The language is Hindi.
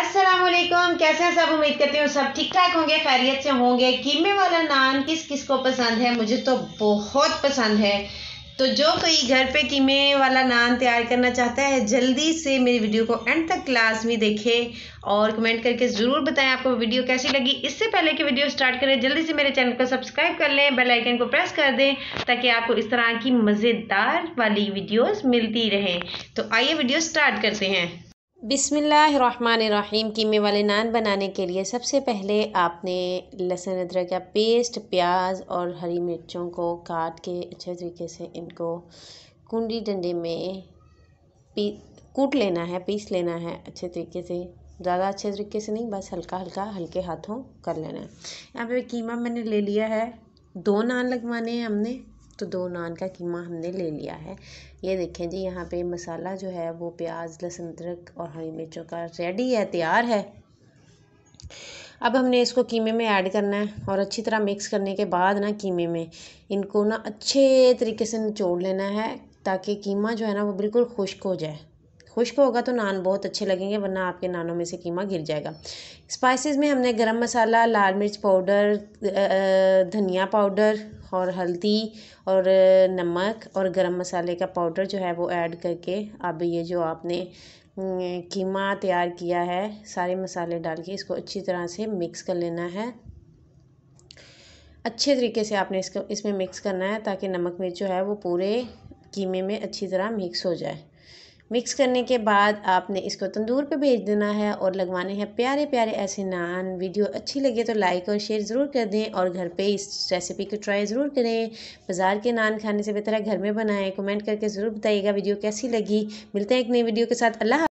असलम कैसे हैं सब उम्मीद करती हूँ सब ठीक ठाक होंगे खैरियत से होंगे कीमे वाला नान किस किस को पसंद है मुझे तो बहुत पसंद है तो जो कोई घर पे कीमे वाला नान तैयार करना चाहता है जल्दी से मेरी वीडियो को एंड तक क्लास में देखे और कमेंट करके ज़रूर बताएं आपको वीडियो कैसी लगी इससे पहले कि वीडियो स्टार्ट करें जल्दी से मेरे चैनल को सब्सक्राइब कर लें बेल आइकन को प्रेस कर दें ताकि आपको इस तरह की मज़ेदार वाली वीडियोज़ मिलती रहें तो आइए वीडियो स्टार्ट करते हैं बिसमीम कीमे वाले नान बनाने के लिए सबसे पहले आपने लहसुन अदरक का पेस्ट प्याज और हरी मिर्चों को काट के अच्छे तरीके से इनको कुंडी डंडे में पी कूट लेना है पीस लेना है अच्छे तरीके से ज़्यादा अच्छे तरीके से नहीं बस हल्का हल्का हल्के हाथों कर लेना है यहाँ पे कीमा मैंने ले लिया है दो नान लगवाने हैं हमने तो दो नान का कीमा हमने ले लिया है ये देखें जी यहाँ पे मसाला जो है वो प्याज लहसुन अदरक और हरी मिर्चों का रेडी है तैयार है अब हमने इसको कीमे में ऐड करना है और अच्छी तरह मिक्स करने के बाद ना कीमे में इनको ना अच्छे तरीके से निचोड़ लेना है ताकि कीमा जो है ना वो बिल्कुल खुश्क हो जाए खुश्क होगा तो नान बहुत अच्छे लगेंगे वरना आपके नानों में से कीमा गिर जाएगा स्पाइसेस में हमने गरम मसाला लाल मिर्च पाउडर धनिया पाउडर और हल्दी और नमक और गरम मसाले का पाउडर जो है वो ऐड करके अब ये जो आपने कीमा तैयार किया है सारे मसाले डाल के इसको अच्छी तरह से मिक्स कर लेना है अच्छे तरीके से आपने इसको इसमें मिक्स करना है ताकि नमक मिर्च जो है वो पूरे कीमे में अच्छी तरह मिक्स हो जाए मिक्स करने के बाद आपने इसको तंदूर पे भेज देना है और लगवाने हैं प्यारे प्यारे ऐसे नान वीडियो अच्छी लगे तो लाइक और शेयर ज़रूर कर दें और घर पे इस रेसिपी को ट्राई ज़रूर करें बाज़ार के नान खाने से बेहतर है घर में बनाएं कमेंट करके ज़रूर बताइएगा वीडियो कैसी लगी मिलते हैं एक नई वीडियो के साथ अल्लाह